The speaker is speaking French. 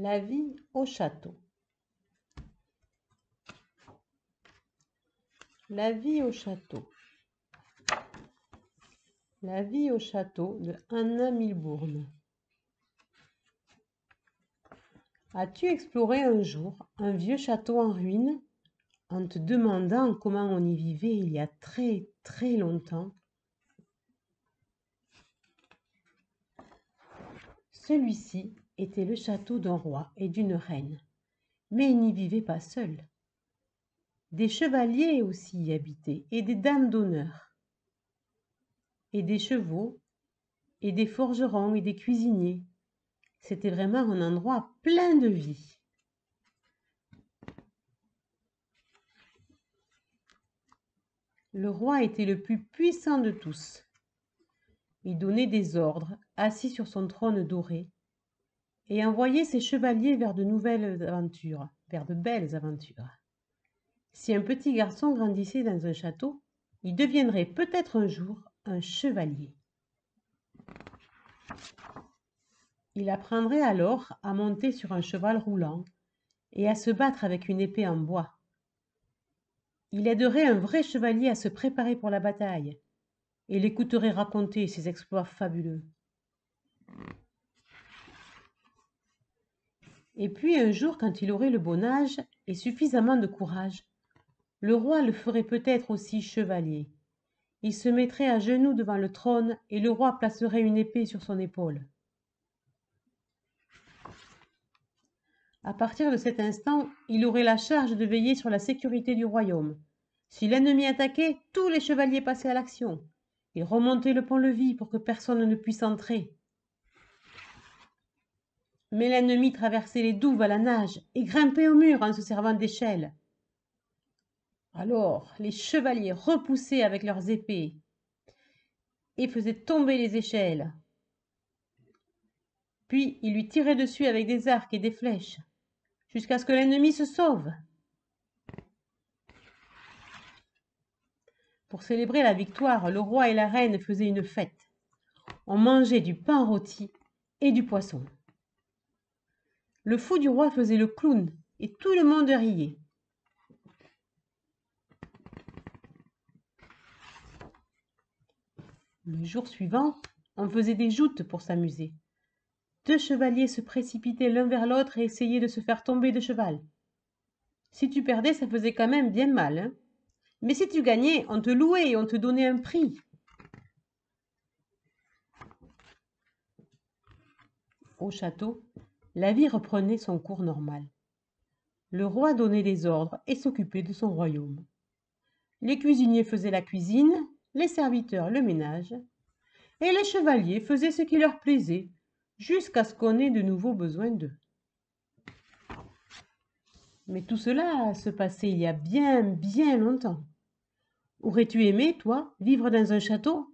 La vie au château. La vie au château. La vie au château de Anna Milbourne. As-tu exploré un jour un vieux château en ruine en te demandant comment on y vivait il y a très très longtemps Celui-ci était le château d'un roi et d'une reine, mais ils n'y vivaient pas seuls. Des chevaliers aussi y habitaient, et des dames d'honneur, et des chevaux, et des forgerons, et des cuisiniers. C'était vraiment un endroit plein de vie. Le roi était le plus puissant de tous. Il donnait des ordres, assis sur son trône doré, et envoyer ses chevaliers vers de nouvelles aventures, vers de belles aventures. Si un petit garçon grandissait dans un château, il deviendrait peut-être un jour un chevalier. Il apprendrait alors à monter sur un cheval roulant et à se battre avec une épée en bois. Il aiderait un vrai chevalier à se préparer pour la bataille et l'écouterait raconter ses exploits fabuleux. Et puis un jour, quand il aurait le bon âge et suffisamment de courage, le roi le ferait peut-être aussi chevalier. Il se mettrait à genoux devant le trône et le roi placerait une épée sur son épaule. À partir de cet instant, il aurait la charge de veiller sur la sécurité du royaume. Si l'ennemi attaquait, tous les chevaliers passaient à l'action. Ils remontaient le pont-levis pour que personne ne puisse entrer mais l'ennemi traversait les douves à la nage et grimpait au mur en se servant d'échelles. Alors les chevaliers repoussaient avec leurs épées et faisaient tomber les échelles. Puis ils lui tiraient dessus avec des arcs et des flèches, jusqu'à ce que l'ennemi se sauve. Pour célébrer la victoire, le roi et la reine faisaient une fête. On mangeait du pain rôti et du poisson. Le fou du roi faisait le clown, et tout le monde riait. Le jour suivant, on faisait des joutes pour s'amuser. Deux chevaliers se précipitaient l'un vers l'autre et essayaient de se faire tomber de cheval. Si tu perdais, ça faisait quand même bien mal. Hein. Mais si tu gagnais, on te louait et on te donnait un prix. Au château, la vie reprenait son cours normal le roi donnait les ordres et s'occupait de son royaume les cuisiniers faisaient la cuisine les serviteurs le ménage et les chevaliers faisaient ce qui leur plaisait jusqu'à ce qu'on ait de nouveau besoin d'eux mais tout cela se passait il y a bien bien longtemps aurais-tu aimé toi vivre dans un château